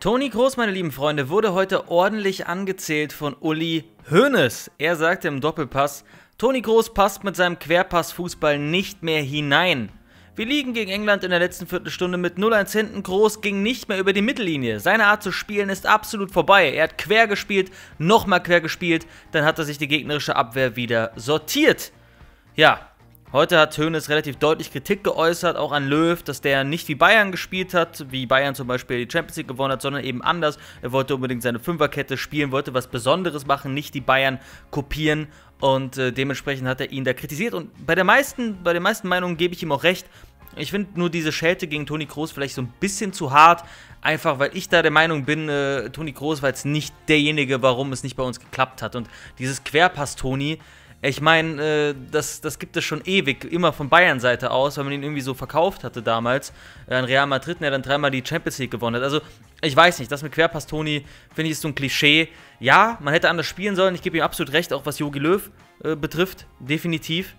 Toni Groß, meine lieben Freunde, wurde heute ordentlich angezählt von Uli Hoeneß. Er sagte im Doppelpass, Toni Groß passt mit seinem Querpass-Fußball nicht mehr hinein. Wir liegen gegen England in der letzten Viertelstunde mit 0-1 hinten. Groß ging nicht mehr über die Mittellinie. Seine Art zu spielen ist absolut vorbei. Er hat quer gespielt, nochmal quer gespielt, dann hat er sich die gegnerische Abwehr wieder sortiert. Ja, Heute hat Hoeneß relativ deutlich Kritik geäußert, auch an Löw, dass der nicht wie Bayern gespielt hat, wie Bayern zum Beispiel die Champions League gewonnen hat, sondern eben anders. Er wollte unbedingt seine Fünferkette spielen, wollte was Besonderes machen, nicht die Bayern kopieren und äh, dementsprechend hat er ihn da kritisiert. Und bei, der meisten, bei den meisten Meinungen gebe ich ihm auch recht. Ich finde nur diese Schelte gegen Toni Kroos vielleicht so ein bisschen zu hart, einfach weil ich da der Meinung bin, äh, Toni Kroos war jetzt nicht derjenige, warum es nicht bei uns geklappt hat. Und dieses Querpass-Toni, ich meine, äh, das, das gibt es schon ewig, immer von Bayern-Seite aus, weil man ihn irgendwie so verkauft hatte damals äh, an Real Madrid und er dann dreimal die Champions League gewonnen hat. Also, ich weiß nicht, das mit Querpass Toni, finde ich, ist so ein Klischee. Ja, man hätte anders spielen sollen, ich gebe ihm absolut recht, auch was Jogi Löw äh, betrifft, definitiv.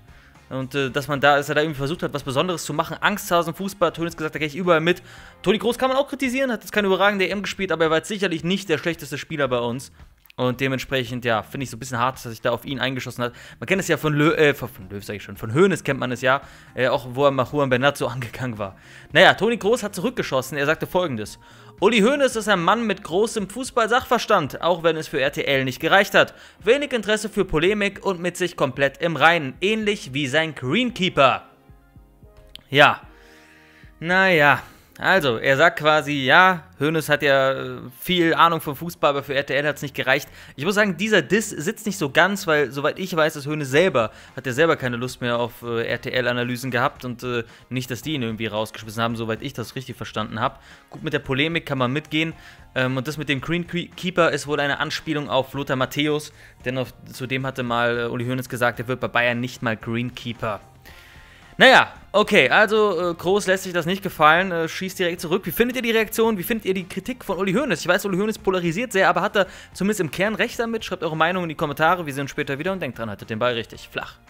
Und äh, dass man da, dass er da irgendwie versucht hat, was Besonderes zu machen. Angsthasen, Fußball, Toni hat gesagt, da gehe ich überall mit. Toni Groß kann man auch kritisieren, hat jetzt keine überragende EM gespielt, aber er war jetzt sicherlich nicht der schlechteste Spieler bei uns. Und dementsprechend, ja, finde ich so ein bisschen hart, dass sich da auf ihn eingeschossen hat. Man kennt es ja von Löw, äh, von, Löw sag ich schon, von Hoeneß kennt man es ja, äh, auch wo er Mahuan Bernat so angegangen war. Naja, Toni Groß hat zurückgeschossen, er sagte folgendes. Uli Hoeneß ist ein Mann mit großem Fußball-Sachverstand, auch wenn es für RTL nicht gereicht hat. Wenig Interesse für Polemik und mit sich komplett im Reinen, ähnlich wie sein Greenkeeper. Ja, naja, also, er sagt quasi, ja, Hoeneß hat ja äh, viel Ahnung von Fußball, aber für RTL hat es nicht gereicht. Ich muss sagen, dieser Diss sitzt nicht so ganz, weil soweit ich weiß, ist Hoeneß selber, hat er selber keine Lust mehr auf äh, RTL-Analysen gehabt und äh, nicht, dass die ihn irgendwie rausgeschmissen haben, soweit ich das richtig verstanden habe. Gut, mit der Polemik kann man mitgehen. Ähm, und das mit dem Greenkeeper ist wohl eine Anspielung auf Lothar Matthäus, denn auf, zudem hatte mal äh, Uli Hoeneß gesagt, er wird bei Bayern nicht mal Greenkeeper. Naja, Okay, also äh, Groß lässt sich das nicht gefallen, äh, schießt direkt zurück. Wie findet ihr die Reaktion? Wie findet ihr die Kritik von Uli Hoeneß? Ich weiß, Uli Hoeneß polarisiert sehr, aber hat er zumindest im Kern recht damit? Schreibt eure Meinung in die Kommentare. Wir sehen uns später wieder und denkt dran, haltet den Ball richtig flach.